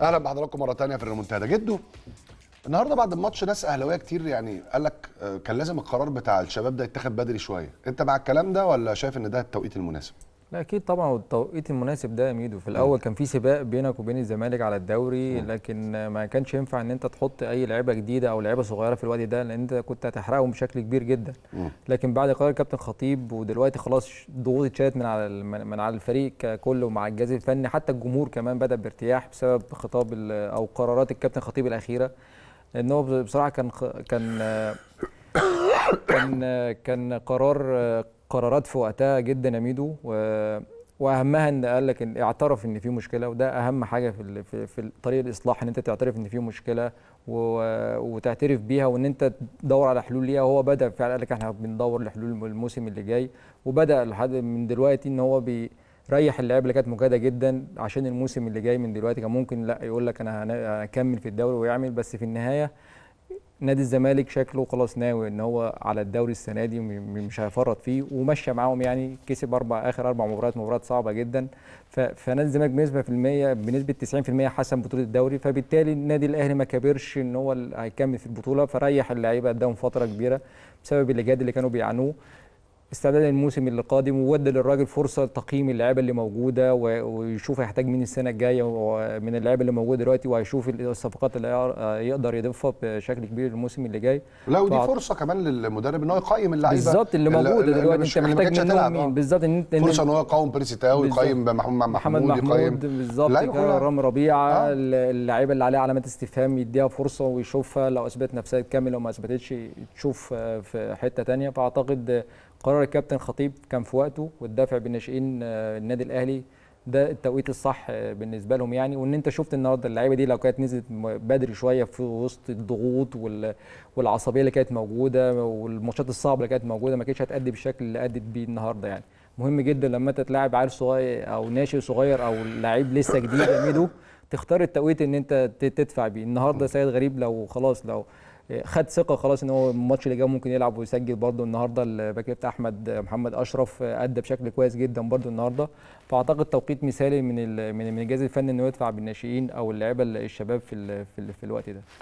اهلا بحضراتكم مره ثانيه في الريمونتادا جدو النهارده بعد الماتش ناس اهلاويه كتير يعني قال لك آه، كان لازم القرار بتاع الشباب ده يتخذ بدري شويه انت مع الكلام ده ولا شايف ان ده التوقيت المناسب لا اكيد طبعا والتوقيت المناسب ده يا ميدو في الاول كان في سباق بينك وبين الزمالك على الدوري لكن ما كانش ينفع ان انت تحط اي لعيبه جديده او لعيبه صغيره في الوقت ده لان انت كنت هتحرقهم بشكل كبير جدا لكن بعد قرار كابتن خطيب ودلوقتي خلاص ضغوط اتشالت من على من على الفريق ككل ومع الجهاز الفني حتى الجمهور كمان بدا بارتياح بسبب خطاب او قرارات الكابتن خطيب الاخيره لان هو بصراحه كان كان كان كان قرار قرارات في وقتها جدا يا ميدو و... واهمها ان قال لك ان اعترف ان في مشكله وده اهم حاجه في في, في طريق الاصلاح ان انت تعترف ان في مشكله و... وتعترف بيها وان انت تدور على حلول ليها وهو بدا فعلا قال لك احنا بندور لحلول الموسم اللي جاي وبدا لحد من دلوقتي ان هو بي ريح اللعيبه اللي كانت مجهده جدا عشان الموسم اللي جاي من دلوقتي كان ممكن لا يقول لك انا هكمل في الدوري ويعمل بس في النهايه نادي الزمالك شكله خلاص ناوي ان هو على الدوري السنه دي مش هيفرط فيه ومشى معاهم يعني كسب اربع اخر اربع مباريات مباريات صعبه جدا فنادي الزمالك بنسبه في المية بنسبه 90% حسم بطوله الدوري فبالتالي النادي الاهلي ما كبرش ان هو هيكمل في البطوله فريح اللعيبه قدام فتره كبيره بسبب الاجهاد اللي كانوا بيعانوه استعدادا للموسم اللي قادم وودى للراجل فرصه لتقييم اللعيبه اللي موجوده ويشوف هيحتاج مين السنه الجايه من اللعيبه اللي موجوده دلوقتي وهيشوف الصفقات اللي يقدر يضيفها بشكل كبير الموسم اللي جاي لا ودي فعط... فرصه كمان للمدرب ان هو يقيم اللعيبه بالظبط اللي موجوده دلوقتي انت محتاج مين بالظبط ان انت فرصه ان هو يقاوم بيرسيتاو يقيم محمود, محمود محمود بالظبط رام ربيعه آه. اللعيبه اللي عليها علامات استفهام يديها فرصه ويشوفها لو اثبتت نفسها تكمل لو ما اثبتتش تشوف آه، في حته ثانيه فاعتقد قرار الكابتن خطيب كان في وقته والدافع بالناشئين آه، النادي الاهلي ده التوقيت الصح آه، بالنسبه لهم يعني وان انت شفت النهارده اللعيبه دي لو كانت نزلت بدري شويه في وسط الضغوط والعصبيه اللي كانت موجوده والماتشات الصعبه اللي كانت موجوده ما كانتش هتأدي بالشكل اللي أدت بيه النهارده يعني مهم جدا لما انت تلاعب عيل صغير او ناشئ صغير او لعيب لسه جديد جميله تختار التوقيت ان انت تدفع بيه النهارده سيد غريب لو خلاص لو خد ثقه خلاص ان هو الماتش اللي جاي ممكن يلعب ويسجل برده النهارده الباك بتاع احمد محمد اشرف ادى بشكل كويس جدا برده النهارده فاعتقد توقيت مثالي من من الجهاز الفني انه يدفع بالناشئين او اللعيبه الشباب في في الوقت ده